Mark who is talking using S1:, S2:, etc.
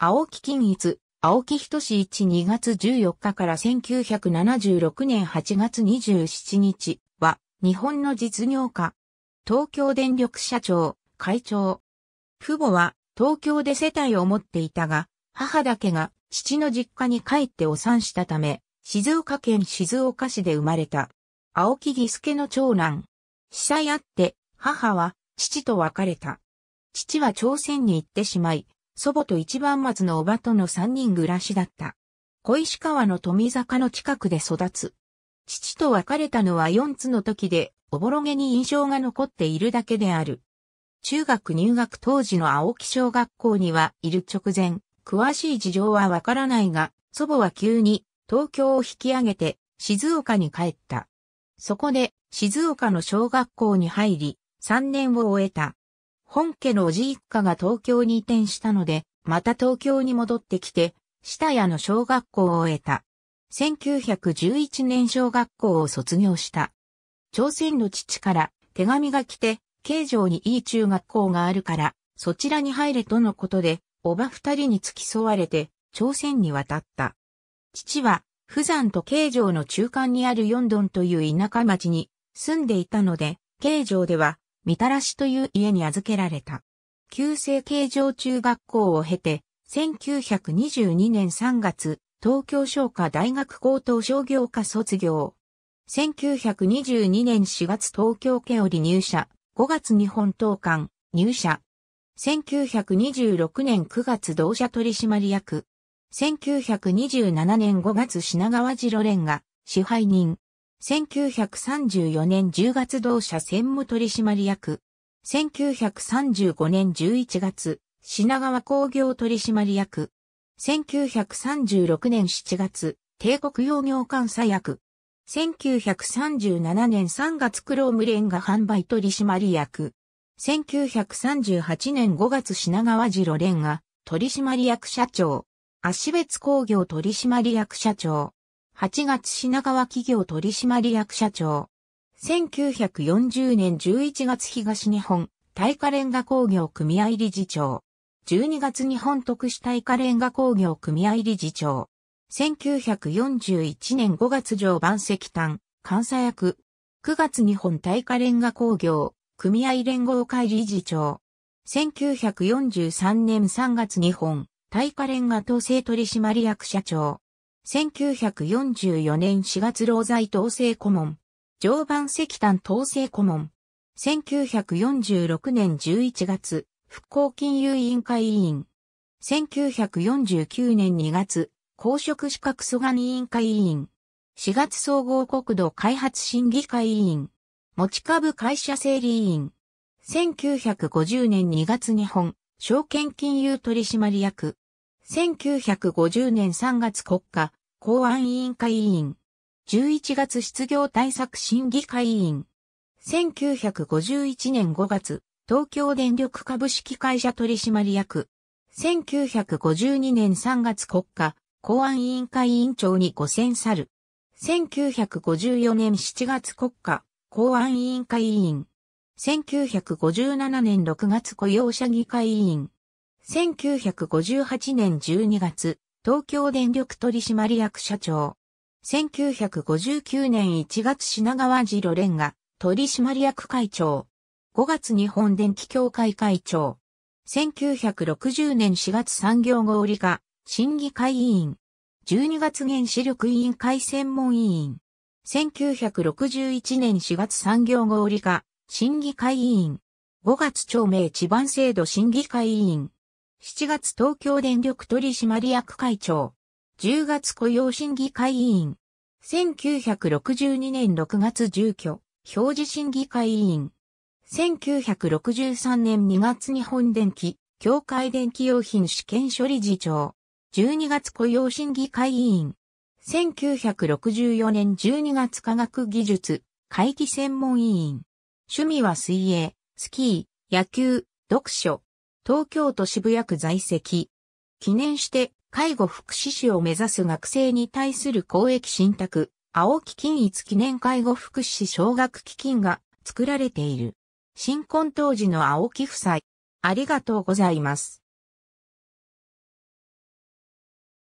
S1: 青木金一、青木仁志一2月14日から1976年8月27日は、日本の実業家。東京電力社長、会長。父母は、東京で世帯を持っていたが、母だけが、父の実家に帰ってお産したため、静岡県静岡市で生まれた。青木義助の長男。被災あって、母は、父と別れた。父は朝鮮に行ってしまい、祖母と一番松のおばとの三人暮らしだった。小石川の富坂の近くで育つ。父と別れたのは4つの時で、おぼろげに印象が残っているだけである。中学入学当時の青木小学校にはいる直前、詳しい事情はわからないが、祖母は急に東京を引き上げて静岡に帰った。そこで静岡の小学校に入り、3年を終えた。本家のおじい一家が東京に移転したので、また東京に戻ってきて、下屋の小学校を終えた。1911年小学校を卒業した。朝鮮の父から手紙が来て、京城にいい中学校があるから、そちらに入れとのことで、おば二人に付き添われて、朝鮮に渡った。父は、富山と京城の中間にあるヨンドンという田舎町に住んでいたので、京城ではみたらしという家に預けられた。旧制形状中学校を経て、1922年3月、東京商科大学高等商業科卒業。1922年4月東京家より入社、5月日本東館入社。1926年9月同社取締役。1927年5月品川次郎連が支配人。1934年10月同社専務取締役。1935年11月、品川工業取締役。1936年7月、帝国用業監査役。1937年3月クロームレンガ販売取締役。1938年5月品川次郎レンガ取締役社長。足別工業取締役社長。8月品川企業取締役社長。1940年11月東日本、耐火レンガ工業組合理事長。12月日本特殊耐火レンガ工業組合理事長。1941年5月上磐石炭、監査役。9月日本耐火レンガ工業、組合連合会理事長。1943年3月日本、耐火レンガ統制取締役社長。1944年4月労災統制顧問。常磐石炭統制顧問。1946年11月、復興金融委員会委員。1949年2月、公職資格蘇我委員会委員。4月総合国土開発審議会委員。持ち株会社整理委員。1950年2月日本、証券金融取締役。1950年3月国家、公安委員会委員。11月失業対策審議会委員。1951年5月、東京電力株式会社取締役。1952年3月国家公安委員会委員長に五千0去る。1954年7月国家公安委員会委員。1957年6月雇用者議会委員。1958年12月東京電力取締役社長。1959年1月品川次路連が取締役会長。5月日本電気協会会長。1960年4月産業合理化審議会委員。12月原子力委員会専門委員。1961年4月産業合理化審議会委員。5月町名地盤制度審議会委員。7月東京電力取締役会長。10月雇用審議会委員。1962年6月住居、表示審議会委員。1963年2月日本電気、協会電気用品試験処理次長。12月雇用審議会委員。1964年12月科学技術、会議専門委員。趣味は水泳、スキー、野球、読書、東京都渋谷区在籍。記念して介護福祉士を目指す学生に対する公益信託、青木金一記念介護福祉士奨学基金が作られている。新婚当時の青木夫妻。ありがとうございます。